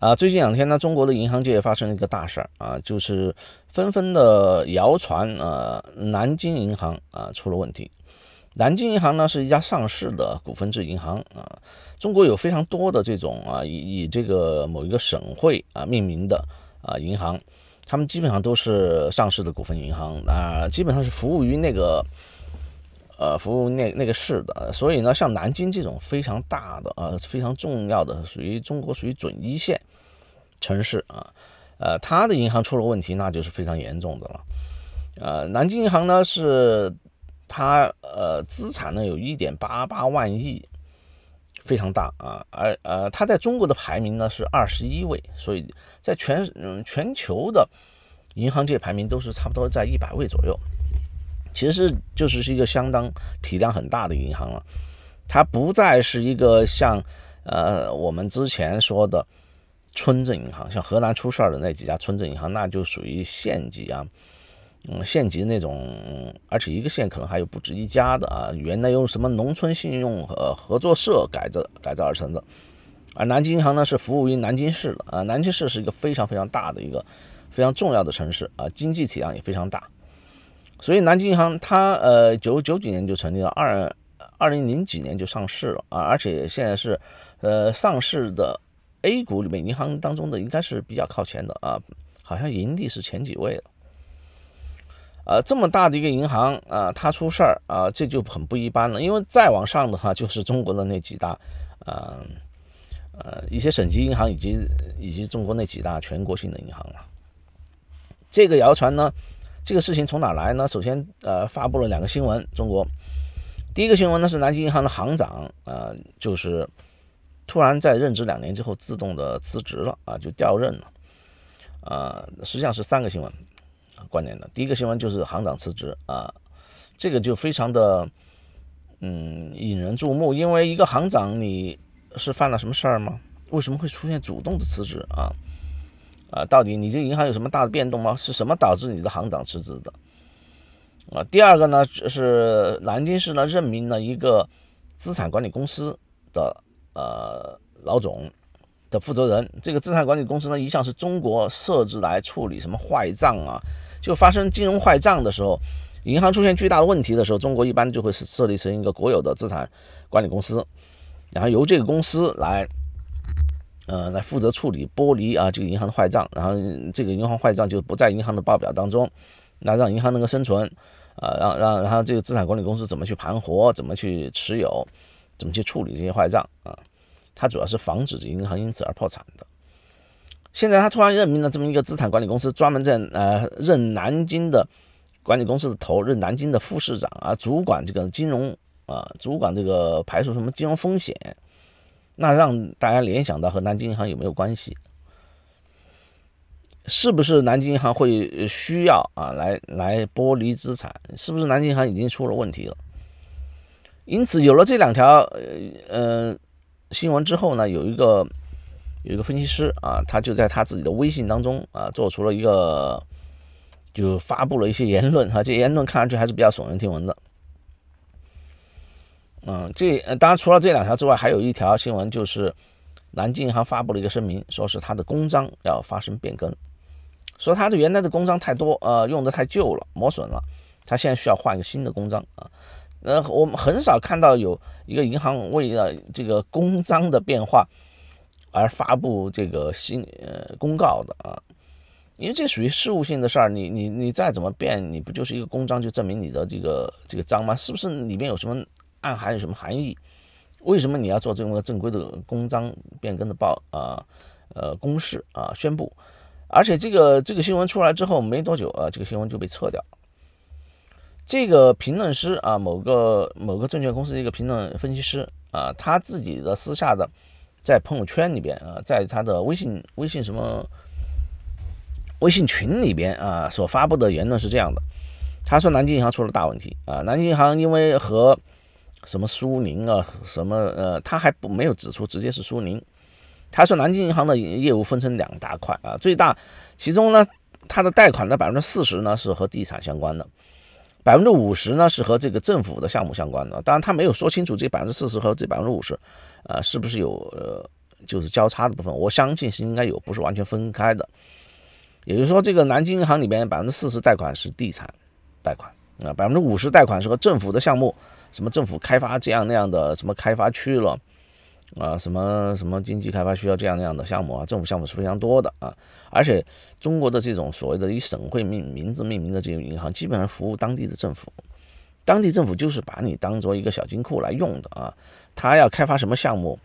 啊，最近两天呢，中国的银行界发生了一个大事儿啊，就是纷纷的谣传，呃，南京银行啊出了问题。南京银行呢是一家上市的股份制银行啊，中国有非常多的这种啊以以这个某一个省会啊命名的啊银行，他们基本上都是上市的股份银行啊，基本上是服务于那个。呃，服务那那个市的，所以呢，像南京这种非常大的啊，非常重要的，属于中国属于准一线城市啊，呃，它的银行出了问题，那就是非常严重的了。呃，南京银行呢是它呃资产呢有一点八八万亿，非常大啊，而呃它在中国的排名呢是二十一位，所以在全嗯全球的银行界排名都是差不多在一百位左右。其实就是是一个相当体量很大的银行了，它不再是一个像，呃，我们之前说的村镇银行，像河南出事儿的那几家村镇银行，那就属于县级啊，嗯，县级那种，而且一个县可能还有不止一家的啊，原来用什么农村信用和合作社改造改造而成的，而南京银行呢是服务于南京市的啊，南京市是一个非常非常大的一个非常重要的城市啊，经济体量也非常大。所以，南京银行它呃，九九几年就成立了，二二零零几年就上市了啊，而且现在是呃上市的 A 股里面银行当中的应该是比较靠前的啊，好像盈利是前几位了。呃，这么大的一个银行啊，它出事儿啊，这就很不一般了。因为再往上的话，就是中国的那几大，嗯呃一些省级银行以及以及中国那几大全国性的银行了。这个谣传呢？这个事情从哪来呢？首先，呃，发布了两个新闻。中国第一个新闻呢是南京银行的行长，呃，就是突然在任职两年之后自动的辞职了啊，就调任了。啊，实际上是三个新闻关联的。第一个新闻就是行长辞职啊，这个就非常的嗯引人注目，因为一个行长你是犯了什么事儿吗？为什么会出现主动的辞职啊？啊，到底你这个银行有什么大的变动吗？是什么导致你的行长辞职的？啊，第二个呢是南京市呢任命了一个资产管理公司的呃老总的负责人。这个资产管理公司呢一向是中国设置来处理什么坏账啊，就发生金融坏账的时候，银行出现巨大的问题的时候，中国一般就会是设立成一个国有的资产管理公司，然后由这个公司来。呃，来负责处理剥离啊，这个银行的坏账，然后这个银行坏账就不在银行的报表当中，那让银行能够生存，啊，让让然后这个资产管理公司怎么去盘活，怎么去持有，怎么去处理这些坏账啊？它主要是防止银行因此而破产的。现在他突然任命了这么一个资产管理公司，专门在呃任南京的管理公司的头，任南京的副市长啊，主管这个金融啊，主管这个排除什么金融风险。那让大家联想到和南京银行有没有关系？是不是南京银行会需要啊来来剥离资产？是不是南京银行已经出了问题了？因此有了这两条呃新闻之后呢，有一个有一个分析师啊，他就在他自己的微信当中啊做出了一个就发布了一些言论哈，这言论看上去还是比较耸人听闻的。嗯，这当然除了这两条之外，还有一条新闻，就是南京银行发布了一个声明，说是它的公章要发生变更，说它的原来的公章太多，呃，用的太旧了，磨损了，它现在需要换一个新的公章啊。呃，我们很少看到有一个银行为了这个公章的变化而发布这个新呃公告的啊，因为这属于事务性的事儿，你你你再怎么变，你不就是一个公章就证明你的这个这个章吗？是不是里面有什么？暗含有什么含义？为什么你要做这么个正规的公章变更的报啊？呃，公示啊，宣布。而且这个这个新闻出来之后没多久啊，这个新闻就被撤掉。这个评论师啊，某个某个证券公司的一个评论分析师啊，他自己的私下的在朋友圈里边啊，在他的微信微信什么微信群里边啊，所发布的言论是这样的：他说，南京银行出了大问题啊，南京银行因为和什么苏宁啊？什么呃，他还不没有指出，直接是苏宁。他说，南京银行的业务分成两大块啊，最大其中呢，它的贷款的百分之四十呢是和地产相关的，百分之五十呢是和这个政府的项目相关的。当然，他没有说清楚这百分之四十和这百分之五十，呃，是不是有呃，就是交叉的部分？我相信是应该有，不是完全分开的。也就是说，这个南京银行里边百分之四十贷款是地产贷款啊，百分之五十贷款是和政府的项目。什么政府开发这样那样的什么开发区了，啊，什么什么经济开发区要这样那样的项目啊，政府项目是非常多的啊，而且中国的这种所谓的以省会命名字命名的这种银行，基本上服务当地的政府，当地政府就是把你当做一个小金库来用的啊，他要开发什么项目，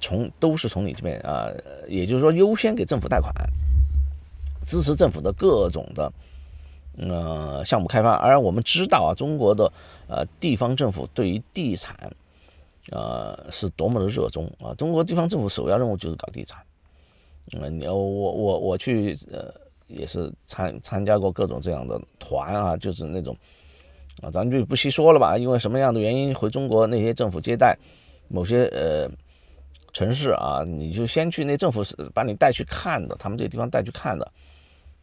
从都是从你这边啊，也就是说优先给政府贷款，支持政府的各种的。呃，项目开发，而我们知道啊，中国的呃地方政府对于地产，呃，是多么的热衷啊！中国地方政府首要任务就是搞地产。嗯，你我我我去呃，也是参参加过各种这样的团啊，就是那种啊，咱就不细说了吧。因为什么样的原因回中国，那些政府接待某些呃城市啊，你就先去那政府是把你带去看的，他们这个地方带去看的。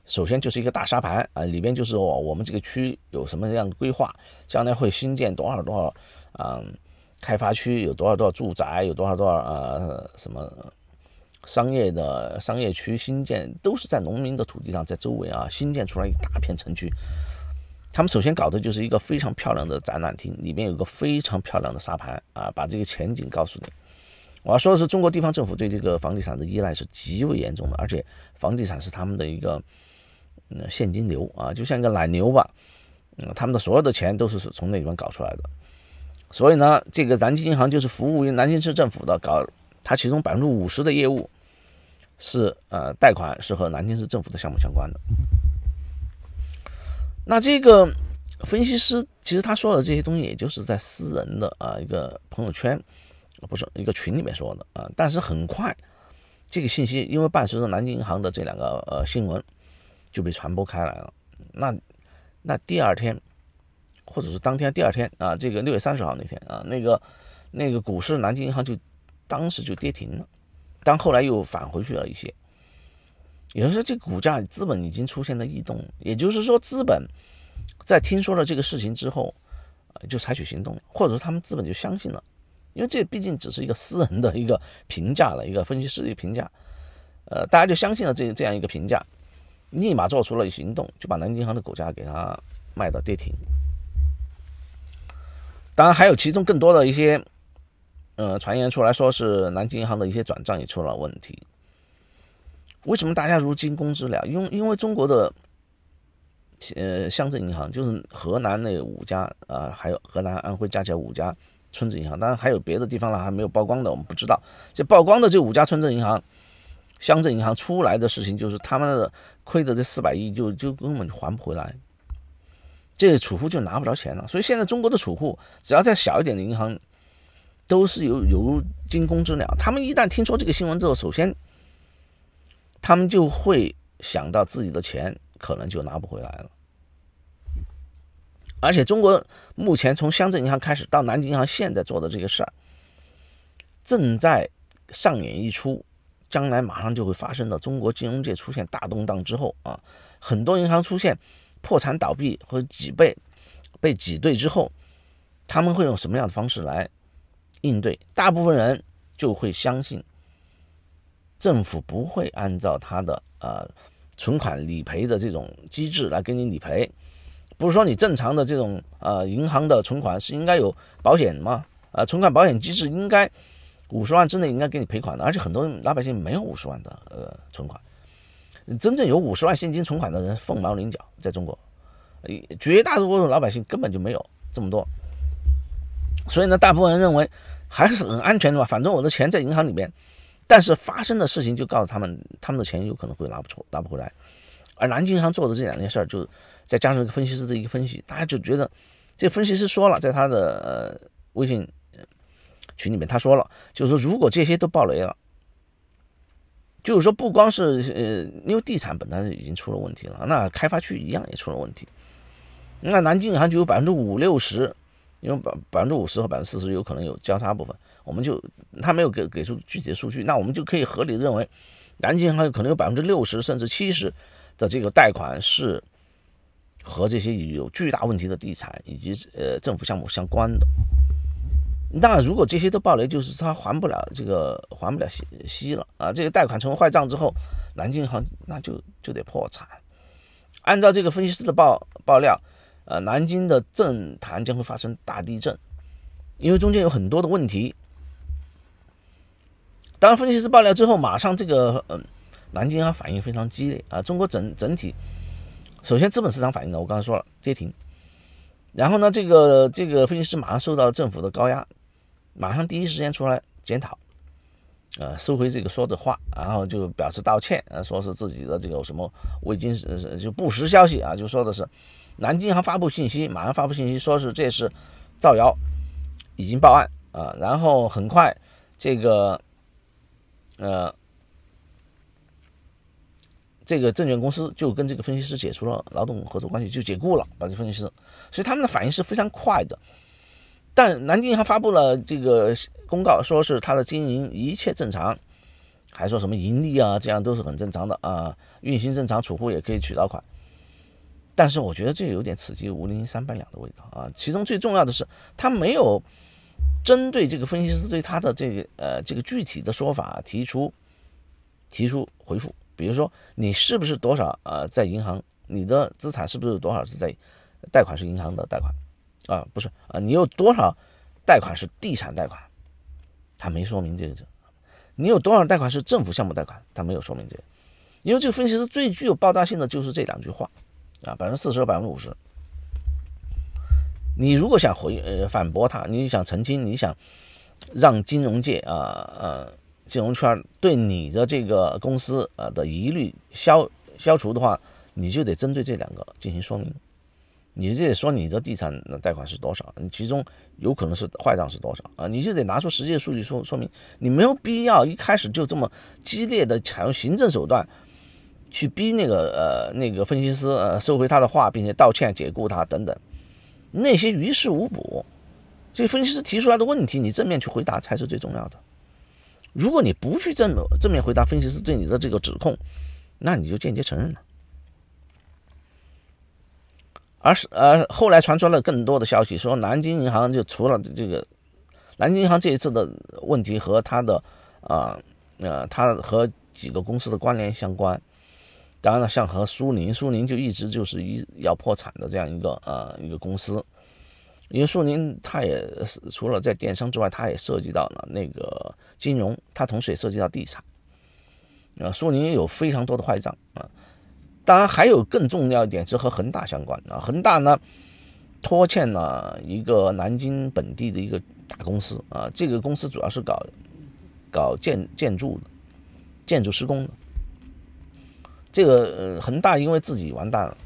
首先就是一个大沙盘啊，里边就是我我们这个区有什么样的规划，将来会新建多少多少嗯开发区，有多少多少住宅，有多少多少呃什么商业的商业区新建，都是在农民的土地上，在周围啊新建出来一大片城区。他们首先搞的就是一个非常漂亮的展览厅，里面有个非常漂亮的沙盘啊，把这个前景告诉你。我要说的是，中国地方政府对这个房地产的依赖是极为严重的，而且房地产是他们的一个。现金流啊，就像一个奶牛吧，嗯，他们的所有的钱都是从那里面搞出来的，所以呢，这个南京银行就是服务于南京市政府的，搞它其中百分之五十的业务是呃贷款，是和南京市政府的项目相关的。那这个分析师其实他说的这些东西，也就是在私人的啊一个朋友圈，不是一个群里面说的啊，但是很快这个信息，因为伴随着南京银行的这两个呃新闻。就被传播开来了。那那第二天，或者是当天第二天啊，这个六月三十号那天啊，那个那个股市，南京银行就当时就跌停了，但后来又返回去了一些。有人说，这股价资本已经出现了异动，也就是说，资本在听说了这个事情之后，就采取行动了，或者说他们资本就相信了，因为这毕竟只是一个私人的一个评价了，一个分析师的评价，呃，大家就相信了这这样一个评价。立马做出了行动，就把南京银行的股价给它卖到跌停。当然，还有其中更多的一些，呃，传言出来说是南京银行的一些转账也出了问题。为什么大家如今工资了？因因为中国的，呃，乡镇银行就是河南那五家啊，还有河南、安徽加起来五家村镇银行，当然还有别的地方了，还没有曝光的，我们不知道。这曝光的这五家村镇银行。乡镇银行出来的事情，就是他们亏的这四百亿，就就根本就还不回来，这储户就拿不着钱了。所以现在中国的储户，只要在小一点的银行，都是有有惊弓之鸟。他们一旦听说这个新闻之后，首先他们就会想到自己的钱可能就拿不回来了。而且中国目前从乡镇银行开始到南京银行，现在做的这个事儿，正在上演一出。将来马上就会发生的中国金融界出现大动荡之后啊，很多银行出现破产倒闭和挤兑被挤兑之后，他们会用什么样的方式来应对？大部分人就会相信政府不会按照他的呃存款理赔的这种机制来给你理赔，不是说你正常的这种呃银行的存款是应该有保险吗？呃，存款保险机制应该。五十万之内应该给你赔款的，而且很多老百姓没有五十万的呃存款，真正有五十万现金存款的人凤毛麟角，在中国，绝大多数老百姓根本就没有这么多。所以呢，大部分人认为还是很安全的吧，反正我的钱在银行里面。但是发生的事情就告诉他们，他们的钱有可能会拿不出，拿不回来。而南京银行做的这两件事儿，就再加上个分析师的一个分析，大家就觉得这分析师说了，在他的呃微信。群里面他说了，就是说如果这些都爆雷了，就是说不光是呃，因为地产本来已经出了问题了，那开发区一样也出了问题，那南京银行就有百分之五六十，因为百百分之五十和百分之四十有可能有交叉部分，我们就他没有给给出具体的数据，那我们就可以合理的认为，南京银行有可能有百分之六十甚至七十的这个贷款是和这些有巨大问题的地产以及呃政府项目相关的。那如果这些都暴雷，就是他还不了这个还不了息息了啊！这个贷款成为坏账之后，南京银行那就就得破产。按照这个分析师的爆爆料，呃，南京的政坛将会发生大地震，因为中间有很多的问题。当分析师爆料之后，马上这个嗯，南京啊反应非常激烈啊！中国整整体首先资本市场反应呢，我刚才说了跌停，然后呢，这个这个分析师马上受到政府的高压。马上第一时间出来检讨，呃，收回这个说的话，然后就表示道歉，呃，说是自己的这个什么未经实就不实消息啊，就说的是南京银行发布信息，马上发布信息，说是这是造谣，已经报案啊，然后很快这个呃这个证券公司就跟这个分析师解除了劳动合作关系，就解雇了，把这分析师，所以他们的反应是非常快的。但南京银行发布了这个公告，说是它的经营一切正常，还说什么盈利啊，这样都是很正常的啊，运行正常，储户也可以取到款。但是我觉得这有点此地无银三百两的味道啊。其中最重要的是，他没有针对这个分析师对他的这个呃这个具体的说法提出提出回复，比如说你是不是多少啊，在银行你的资产是不是多少是在贷款是银行的贷款。啊，不是啊，你有多少贷款是地产贷款？他没说明这个字。你有多少贷款是政府项目贷款？他没有说明这。个，因为这个分析师最具有爆炸性的，就是这两句话啊，百分之四十和百分之五十。你如果想回呃反驳他，你想澄清，你想让金融界啊呃金融圈对你的这个公司啊的疑虑消消除的话，你就得针对这两个进行说明。你这说你的地产的贷款是多少？你其中有可能是坏账是多少？啊，你就得拿出实际的数据说说明。你没有必要一开始就这么激烈的采用行政手段去逼那个呃那个分析师呃收回他的话，并且道歉、解雇他等等，那些于事无补。所以分析师提出来的问题，你正面去回答才是最重要的。如果你不去正正面回答分析师对你的这个指控，那你就间接承认了。而是呃，后来传出了更多的消息，说南京银行就除了这个，南京银行这一次的问题和它的，啊呃，它和几个公司的关联相关。当然了，像和苏宁，苏宁就一直就是一要破产的这样一个呃一个公司，因为苏宁它也是除了在电商之外，它也涉及到了那个金融，它同时也涉及到地产。啊，苏宁有非常多的坏账啊。当然，还有更重要一点是和恒大相关啊。恒大呢，拖欠了一个南京本地的一个大公司啊。这个公司主要是搞搞建建筑的，建筑施工的。这个恒大因为自己完蛋了，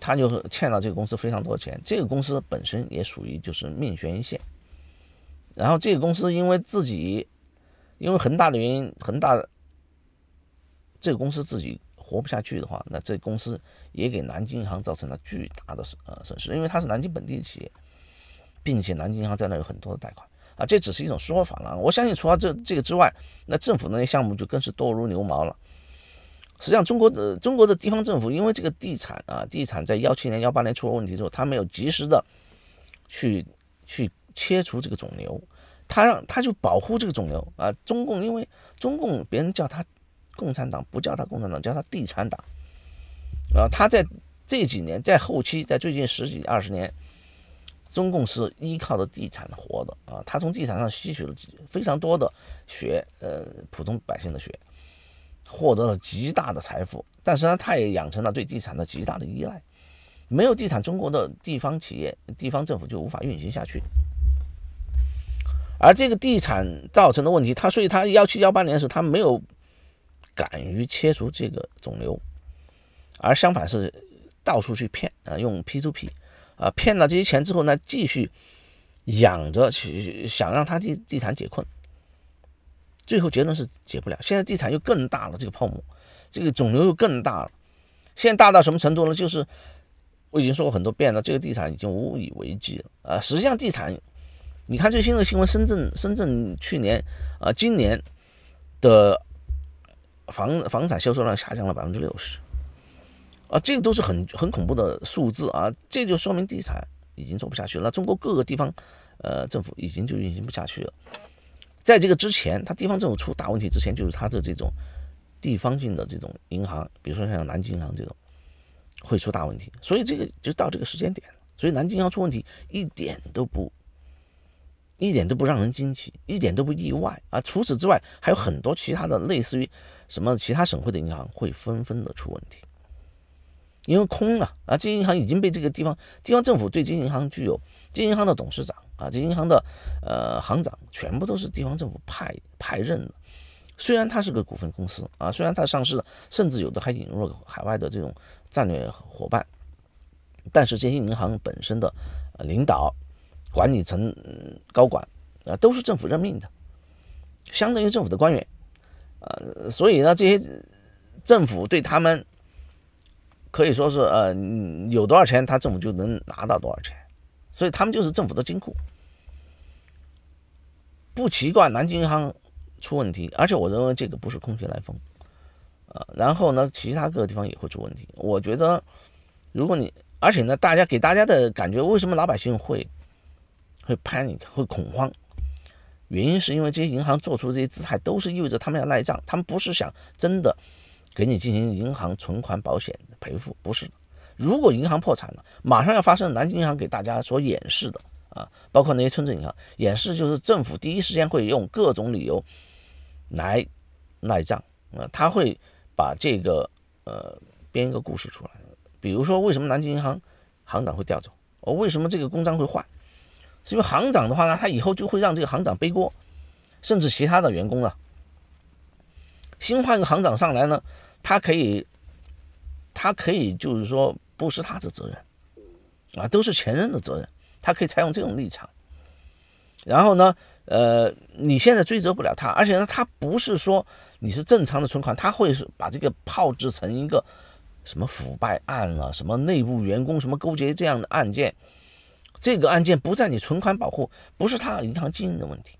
他就欠了这个公司非常多钱。这个公司本身也属于就是命悬一线。然后这个公司因为自己，因为恒大的原因，恒大这个公司自己。活不下去的话，那这公司也给南京银行造成了巨大的损呃损失，因为它是南京本地企业，并且南京银行在那有很多的贷款啊，这只是一种说法了。我相信，除了这这个之外，那政府那些项目就更是多如牛毛了。实际上，中国的中国的地方政府，因为这个地产啊，地产在幺七年幺八年出了问题之后，他没有及时的去去切除这个肿瘤，他让他就保护这个肿瘤啊。中共因为中共别人叫他。共产党不叫他共产党，叫他地产党。啊，他在这几年，在后期，在最近十几二十年，中共是依靠着地产活的啊。他从地产上吸取了非常多的血，呃，普通百姓的血，获得了极大的财富。但是呢，他也养成了对地产的极大的依赖。没有地产，中国的地方企业、地方政府就无法运行下去。而这个地产造成的问题，他所以，他幺七幺八年的时候，他没有。敢于切除这个肿瘤，而相反是到处去骗啊，用 P to P 啊，骗了这些钱之后呢，继续养着去，想让他地地产解困，最后结论是解不了。现在地产又更大了，这个泡沫，这个肿瘤又更大了。现在大到什么程度呢？就是我已经说过很多遍了，这个地产已经无以为继了。啊。实际上地产，你看最新的新闻，深圳深圳去年啊，今年的。房房产销售量下降了百分之六十，啊，这个都是很很恐怖的数字啊！这就说明地产已经做不下去了。那中国各个地方，呃，政府已经就运行不下去了。在这个之前，它地方政府出大问题之前，就是它的这种地方性的这种银行，比如说像南京银行这种，会出大问题。所以这个就到这个时间点所以南京要出问题，一点都不一点都不让人惊奇，一点都不意外啊！除此之外，还有很多其他的类似于。什么？其他省会的银行会纷纷的出问题，因为空了啊！这银行已经被这个地方地方政府对这银行具有，这银行的董事长啊，这银行的呃行长全部都是地方政府派派任的。虽然它是个股份公司啊，虽然它上市了，甚至有的还引入了海外的这种战略伙伴，但是这些银行本身的领导、管理层、高管啊，都是政府任命的，相当于政府的官员。呃，所以呢，这些政府对他们可以说是呃，有多少钱，他政府就能拿到多少钱，所以他们就是政府的金库。不奇怪，南京银行出问题，而且我认为这个不是空穴来风，呃，然后呢，其他各个地方也会出问题。我觉得，如果你，而且呢，大家给大家的感觉，为什么老百姓会会 panic，会恐慌？原因是因为这些银行做出这些姿态，都是意味着他们要赖账，他们不是想真的给你进行银行存款保险赔付，不是。如果银行破产了，马上要发生南京银行给大家所演示的啊，包括那些村镇银行演示，就是政府第一时间会用各种理由来赖账啊，他会把这个呃编一个故事出来，比如说为什么南京银行行长会调走，哦，为什么这个公章会换。因为行长的话呢，他以后就会让这个行长背锅，甚至其他的员工了。新换一个行长上来呢，他可以，他可以就是说不是他的责任，啊，都是前任的责任，他可以采用这种立场。然后呢，呃，你现在追责不了他，而且呢，他不是说你是正常的存款，他会是把这个炮制成一个什么腐败案了，什么内部员工什么勾结这样的案件。这个案件不在你存款保护，不是他银行经营的问题，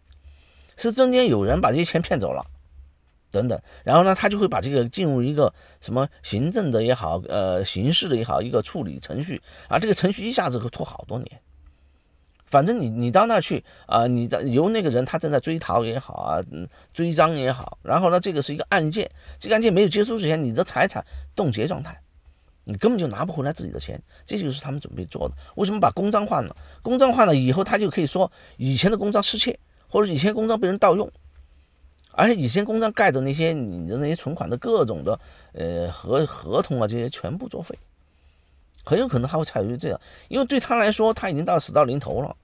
是中间有人把这些钱骗走了，等等。然后呢，他就会把这个进入一个什么行政的也好，呃，刑事的也好，一个处理程序啊。这个程序一下子会拖好多年。反正你你到那去啊，你的由那个人他正在追逃也好啊，追赃也好。然后呢，这个是一个案件，这个案件没有结束之前，你的财产冻结状态。你根本就拿不回来自己的钱，这就是他们准备做的。为什么把公章换了？公章换了以后，他就可以说以前的公章失窃，或者以前公章被人盗用，而且以前公章盖的那些你的那些存款的各种的呃合合同啊，这些全部作废。很有可能他会采取这样，因为对他来说他已经到死到临头了，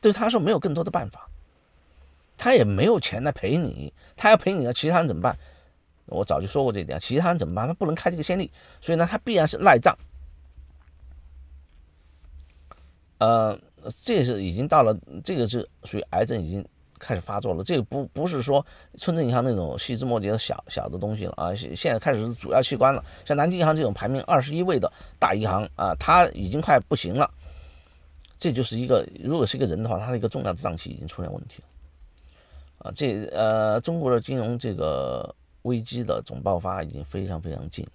对他说没有更多的办法，他也没有钱来赔你，他要赔你的其他人怎么办？我早就说过这一点，其他人怎么办？他不能开这个先例，所以呢，他必然是赖账。呃，这是已经到了，这个是属于癌症已经开始发作了。这个不不是说村镇银行那种细枝末节的小小的东西了啊，现现在开始是主要器官了。像南京银行这种排名二十一位的大银行啊，它已经快不行了。这就是一个，如果是一个人的话，他的一个重要的脏器已经出现问题了啊。这呃，中国的金融这个。危机的总爆发已经非常非常近，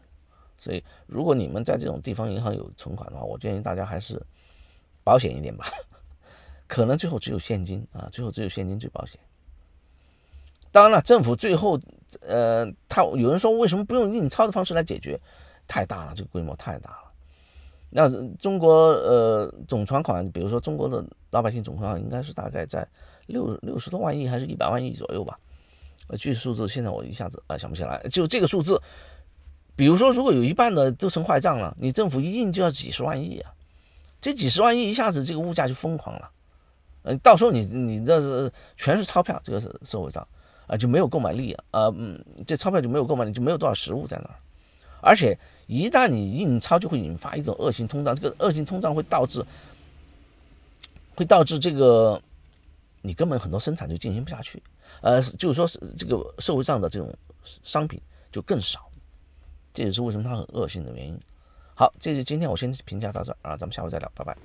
所以如果你们在这种地方银行有存款的话，我建议大家还是保险一点吧。可能最后只有现金啊，最后只有现金最保险。当然了，政府最后呃，他有人说为什么不用印钞的方式来解决？太大了，这个规模太大了。那中国呃总存款，比如说中国的老百姓总存款应该是大概在六六十多万亿还是一百万亿左右吧。具体数字现在我一下子啊想不起来，就这个数字，比如说如果有一半的都成坏账了，你政府一印就要几十万亿啊，这几十万亿一下子这个物价就疯狂了，呃，到时候你你这是全是钞票，这个是社会上啊就没有购买力啊，嗯，这钞票就没有购买力，就没有多少实物在那儿，而且一旦你印钞就会引发一个恶性通胀，这个恶性通胀会导致会导致这个你根本很多生产就进行不下去。呃，就是说是这个社会上的这种商品就更少，这也是为什么它很恶性的原因。好，这是今天我先评价到这儿啊，咱们下回再聊，拜拜。